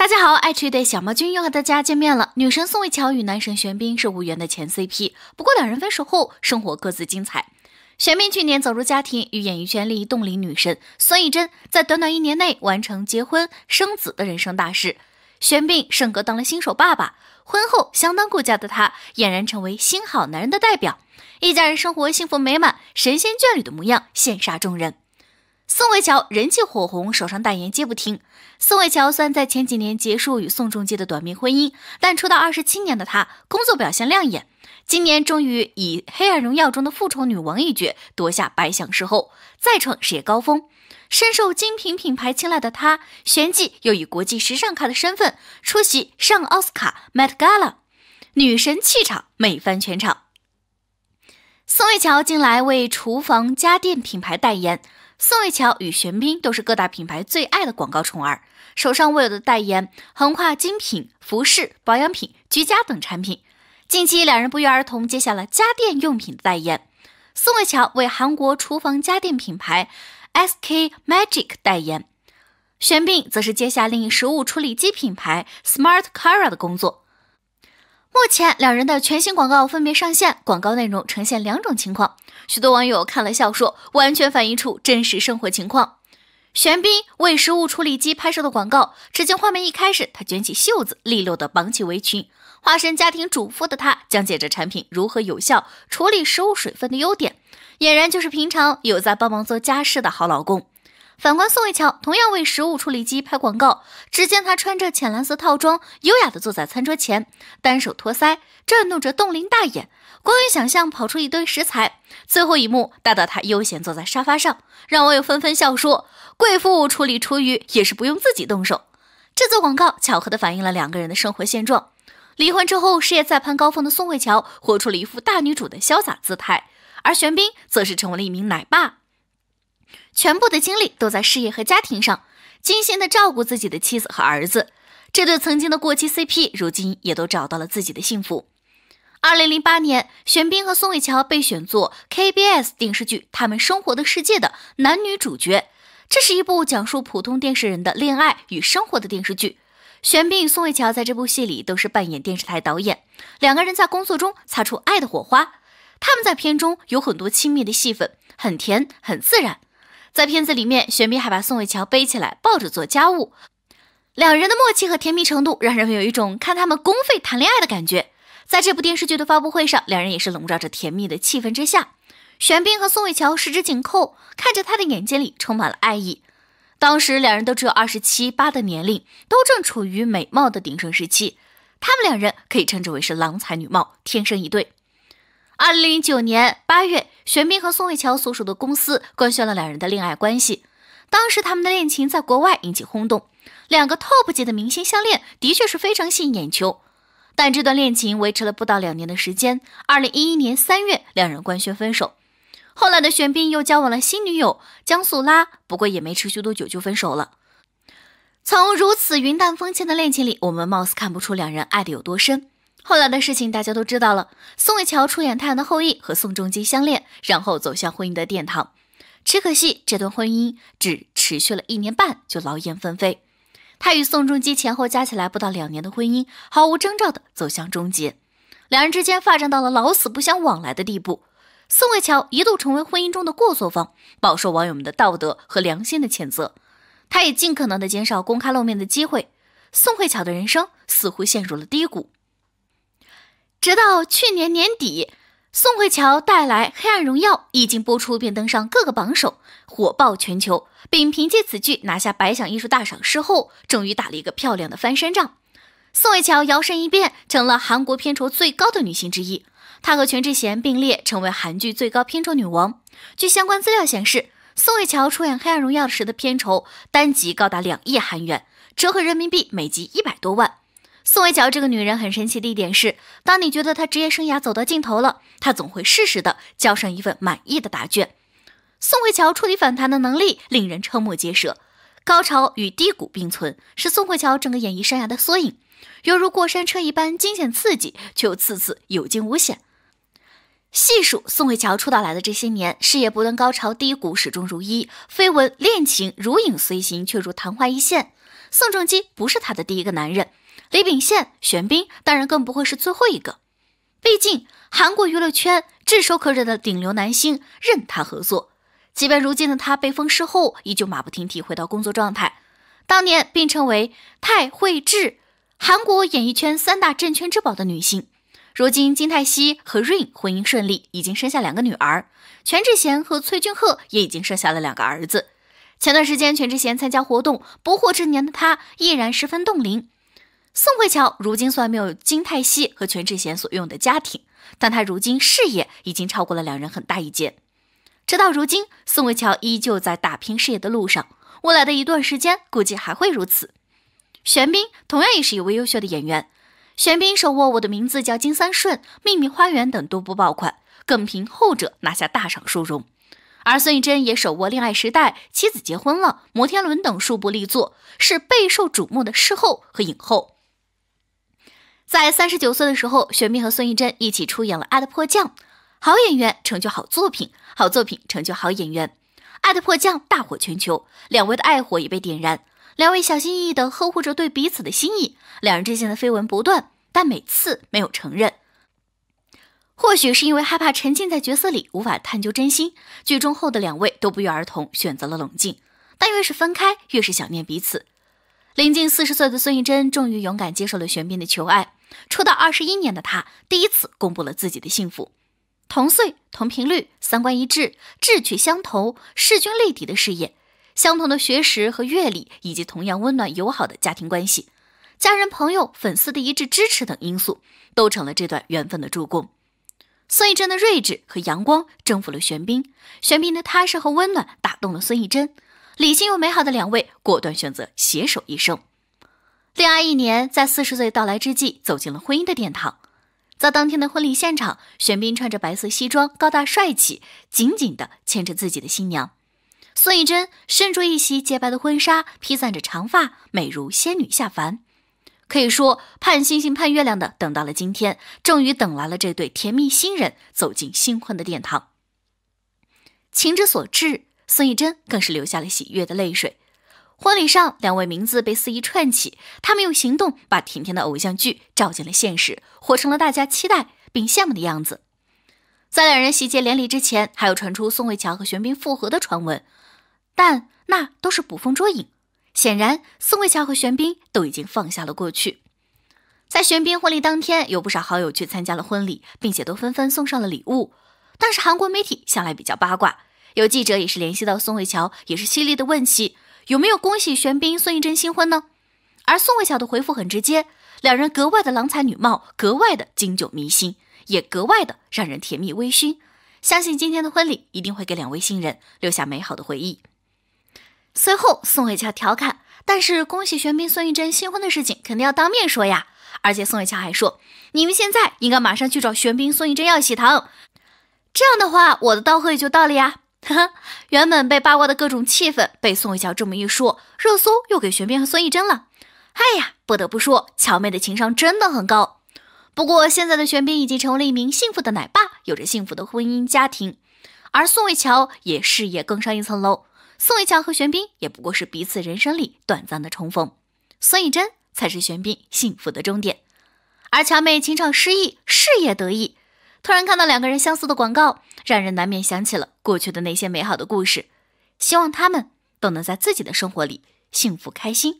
大家好，爱吃的小猫君又和大家见面了。女神宋慧乔与男神玄彬是无缘的前 CP，不过两人分手后生活各自精彩。玄彬去年走入家庭，与演艺圈利益冻龄女神孙艺珍在短短一年内完成结婚生子的人生大事。玄彬胜哥当了新手爸爸，婚后相当顾家的他俨然成为新好男人的代表，一家人生活幸福美满，神仙眷侣的模样羡煞众人。宋慧乔人气火红，手上代言接不停。宋慧乔虽然在前几年结束与宋仲基的短命婚姻，但出道二十七年的她工作表现亮眼。今年终于以《黑暗荣耀》中的复仇女王一角夺下百想视后，再创事业高峰。深受精品品牌青睐的她，旋即又以国际时尚咖的身份出席上奥斯卡 Met Gala，女神气场美翻全场。宋慧乔近来为厨房家电品牌代言。宋慧乔与玄彬都是各大品牌最爱的广告宠儿，手上握有的代言横跨精品、服饰、保养品、居家等产品。近期两人不约而同接下了家电用品的代言，宋慧乔为韩国厨房家电品牌 SK Magic 代言，玄彬则是接下另一食物处理机品牌 Smart c a r a 的工作。目前两人的全新广告分别上线，广告内容呈现两种情况。许多网友看了笑说，完全反映出真实生活情况。玄彬为食物处理机拍摄的广告，只见画面一开始，他卷起袖子，利落地绑起围裙，化身家庭主妇的他讲解着产品如何有效处理食物水分的优点，俨然就是平常有在帮忙做家事的好老公。反观宋慧乔，同样为食物处理机拍广告。只见她穿着浅蓝色套装，优雅地坐在餐桌前，单手托腮，转动着冻灵大眼，光有想象跑出一堆食材。最后一幕带到她悠闲坐在沙发上，让网友纷纷笑说：“贵妇处理厨余也是不用自己动手。”这则广告巧合地反映了两个人的生活现状。离婚之后，事业再攀高峰的宋慧乔活出了一副大女主的潇洒姿态，而玄彬则是成为了一名奶爸。全部的精力都在事业和家庭上，精心的照顾自己的妻子和儿子。这对曾经的过期 CP，如今也都找到了自己的幸福。二零零八年，玄彬和宋慧乔被选作 KBS 电视剧《他们生活的世界》的男女主角。这是一部讲述普通电视人的恋爱与生活的电视剧。玄彬与宋慧乔在这部戏里都是扮演电视台导演，两个人在工作中擦出爱的火花。他们在片中有很多亲密的戏份，很甜，很自然。在片子里面，玄彬还把宋慧乔背起来，抱着做家务，两人的默契和甜蜜程度，让人有一种看他们公费谈恋爱的感觉。在这部电视剧的发布会上，两人也是笼罩着甜蜜的气氛之下，玄彬和宋慧乔十指紧扣，看着他的眼睛里充满了爱意。当时两人都只有二十七八的年龄，都正处于美貌的鼎盛时期，他们两人可以称之为是郎才女貌，天生一对。二零零九年八月，玄彬和宋慧乔所属的公司官宣了两人的恋爱关系。当时他们的恋情在国外引起轰动，两个 TOP 级的明星相恋的确是非常吸引眼球。但这段恋情维持了不到两年的时间。二零一一年三月，两人官宣分手。后来的玄彬又交往了新女友江素拉，不过也没持续多久就分手了。从如此云淡风轻的恋情里，我们貌似看不出两人爱的有多深。后来的事情大家都知道了。宋慧乔出演《太阳的后裔》和宋仲基相恋，然后走向婚姻的殿堂。只可惜这段婚姻只持续了一年半就劳燕分飞。他与宋仲基前后加起来不到两年的婚姻，毫无征兆的走向终结。两人之间发展到了老死不相往来的地步。宋慧乔一度成为婚姻中的过错方，饱受网友们的道德和良心的谴责。她也尽可能的减少公开露面的机会。宋慧乔的人生似乎陷入了低谷。直到去年年底，宋慧乔带来《黑暗荣耀》，一经播出便登上各个榜首，火爆全球，并凭借此剧拿下百想艺术大赏。事后，终于打了一个漂亮的翻身仗，宋慧乔摇身一变，成了韩国片酬最高的女星之一。她和全智贤并列成为韩剧最高片酬女王。据相关资料显示，宋慧乔出演《黑暗荣耀》时的片酬单集高达两亿韩元，折合人民币每集一百多万。宋慧乔这个女人很神奇的一点是，当你觉得她职业生涯走到尽头了，她总会适时的交上一份满意的答卷。宋慧乔触底反弹的能力令人瞠目结舌，高潮与低谷并存，是宋慧乔整个演艺生涯的缩影，犹如过山车一般惊险刺激，却又次次有惊无险。细数宋慧乔出道来的这些年，事业不断高潮低谷始终如一，绯闻恋情如影随形却如昙花一现。宋仲基不是她的第一个男人。李秉宪、玄彬，当然更不会是最后一个。毕竟韩国娱乐圈炙手可热的顶流男星，任他合作。即便如今的他被封事后，依旧马不停蹄回到工作状态。当年并称为泰惠智，韩国演艺圈三大镇圈之宝的女星。如今金泰熙和 Rain 婚姻顺利，已经生下两个女儿；全智贤和崔俊赫也已经生下了两个儿子。前段时间全智贤参加活动，不惑之年的她依然十分冻龄。宋慧乔如今虽然没有金泰熙和全智贤所拥有的家庭，但她如今事业已经超过了两人很大一截。直到如今，宋慧乔依旧在打拼事业的路上，未来的一段时间估计还会如此。玄彬同样也是一位优秀的演员，玄彬手握《我的名字叫金三顺》《秘密花园》等多部爆款，更凭后者拿下大赏殊荣。而孙艺珍也手握《恋爱时代》《妻子结婚了》《摩天轮》等数部力作，是备受瞩目的视后和影后。在三十九岁的时候，玄彬和孙艺珍一起出演了《爱的迫降》，好演员成就好作品，好作品成就好演员，《爱的迫降》大火全球，两位的爱火也被点燃，两位小心翼翼地呵护着对彼此的心意，两人之间的绯闻不断，但每次没有承认，或许是因为害怕沉浸在角色里无法探究真心，剧中后的两位都不约而同选择了冷静，但越是分开越是想念彼此，临近四十岁的孙艺珍终于勇敢接受了玄彬的求爱。出道二十一年的他，第一次公布了自己的幸福。同岁、同频率、三观一致、志趣相投、势均力敌的事业，相同的学识和阅历，以及同样温暖友好的家庭关系，家人、朋友、粉丝的一致支持等因素，都成了这段缘分的助攻。孙艺珍的睿智和阳光征服了玄彬，玄彬的踏实和温暖打动了孙艺珍，理性又美好的两位，果断选择携手一生。恋爱一年，在四十岁到来之际，走进了婚姻的殿堂。在当天的婚礼现场，玄彬穿着白色西装，高大帅气，紧紧地牵着自己的新娘孙艺珍。身着一袭洁白的婚纱，披散着长发，美如仙女下凡。可以说，盼星星盼月亮的等到了今天，终于等来了这对甜蜜新人走进新婚的殿堂。情之所至，孙艺珍更是流下了喜悦的泪水。婚礼上，两位名字被肆意串起，他们用行动把甜甜的偶像剧照进了现实，活成了大家期待并羡慕的样子。在两人喜结连理之前，还有传出宋慧乔和玄彬复合的传闻，但那都是捕风捉影。显然，宋慧乔和玄彬都已经放下了过去。在玄彬婚礼当天，有不少好友去参加了婚礼，并且都纷纷送上了礼物。但是韩国媒体向来比较八卦，有记者也是联系到宋慧乔，也是犀利的问起。有没有恭喜玄彬孙艺珍新婚呢？而宋慧乔的回复很直接，两人格外的郎才女貌，格外的经久弥新，也格外的让人甜蜜微醺。相信今天的婚礼一定会给两位新人留下美好的回忆。随后，宋慧乔调侃：“但是恭喜玄彬孙艺珍新婚的事情肯定要当面说呀。”而且宋慧乔还说：“你们现在应该马上去找玄彬孙艺珍要喜糖，这样的话我的到贺也就到了呀。”呵呵，原本被八卦的各种气氛被宋一乔这么一说，热搜又给玄彬和孙艺珍了。哎呀，不得不说，乔妹的情商真的很高。不过现在的玄彬已经成为了一名幸福的奶爸，有着幸福的婚姻家庭，而宋一乔也事业更上一层楼。宋一乔和玄彬也不过是彼此人生里短暂的重逢，孙艺珍才是玄彬幸福的终点，而乔妹情场失意，事业得意。突然看到两个人相似的广告，让人难免想起了过去的那些美好的故事。希望他们都能在自己的生活里幸福开心。